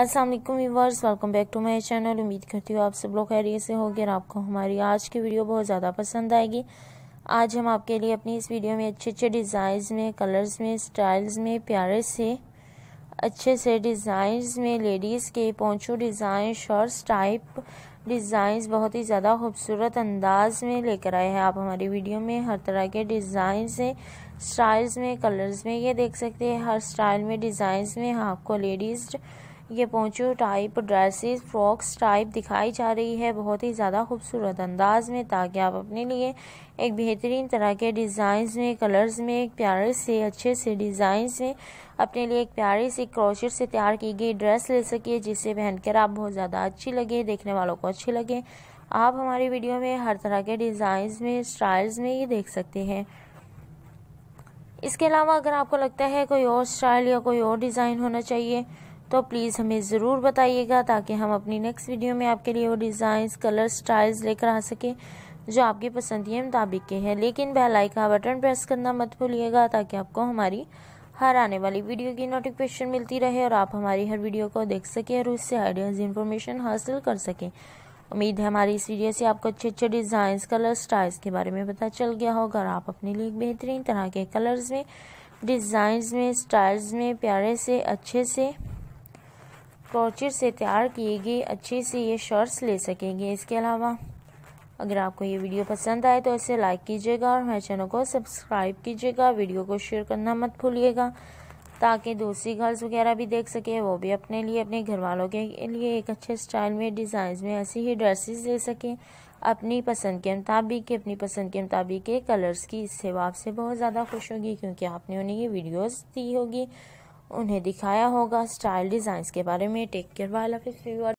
अस्सलाम वालेकुम viewers welcome back to my channel उम्मीद करती हूँ आप सब लोग खैरियत से होगी और आपको हमारी आज की वीडियो बहुत ज़्यादा पसंद आएगी आज हम आपके लिए अपनी इस वीडियो में अच्छे अच्छे डिज़ाइंस में कलर्स में स्टाइल्स में प्यारे से अच्छे से डिज़ाइंस में लेडीज़ के poncho design shorts type designs बहुत ही ज़्यादा खूबसूरत अंदाज में लेकर आए हैं आप हमारी वीडियो में हर तरह के डिजाइन से स्टाइल्स में कलर्स में ये देख सकते हैं हर स्टाइल में डिज़ाइंस में आपको लेडीज़ ये poncho type dresses frocks type दिखाई जा रही है बहुत ही ज़्यादा खूबसूरत अंदाज में ताकि आप अपने लिए एक बेहतरीन तरह के डिज़ाइंस में कलर्स में एक प्यारे से अच्छे से डिज़ाइंस में अपने लिए एक प्यारे से क्रोशर से तैयार की गई ड्रेस ले सकिए जिसे पहनकर आप बहुत ज़्यादा अच्छी लगे देखने वालों को अच्छी लगे आप हमारी वीडियो में हर तरह के डिज़ाइंस में स्टाइल्स में ये देख सकते हैं इसके अलावा अगर आपको लगता है कोई और स्टाइल या कोई और डिज़ाइन होना चाहिए तो प्लीज़ हमें ज़रूर बताइएगा ताकि हम अपनी नेक्स्ट वीडियो में आपके लिए वो डिज़ाइंस कलर स्टाइल्स लेकर आ सकें जो आपकी पसंद के मुताबिक के हैं लेकिन बेल आइका बटन प्रेस करना मत भूलिएगा ताकि आपको हमारी हर आने वाली वीडियो की नोटिफिकेशन मिलती रहे और आप हमारी हर वीडियो को देख सकें और उससे आइडियाज़ इन्फॉर्मेशन हासिल कर सकें उम्मीद है हमारी इस वीडियो से आपको अच्छे अच्छे डिज़ाइंस कलर स्टाइल्स के बारे में पता चल गया होगा और आप अपने लिए बेहतरीन तरह के कलर्स में डिज़ाइंस में स्टाइल्स में प्यारे से अच्छे से क्रोचर से तैयार किए गए अच्छे से ये शर्ट्स ले सकेंगे इसके अलावा अगर आपको ये वीडियो पसंद आए तो इसे लाइक कीजिएगा और हमारे चैनल को सब्सक्राइब कीजिएगा वीडियो को शेयर करना मत भूलिएगा ताकि दूसरी गर्ल्स वगैरह भी देख सकें वो भी अपने लिए अपने घर वालों के लिए एक अच्छे स्टाइल में डिज़ाइन में ऐसी ही ड्रेसेस ले सकें अपनी पसंद के मुताबिक अपनी पसंद के मुताबिक के कलर्स की इससे वो आपसे बहुत ज़्यादा खुश होगी क्योंकि आपने उन्हें ये वीडियोज़ दी होगी उन्हें दिखाया होगा स्टाइल डिजाइन के बारे में टेक केयर वाला लव यू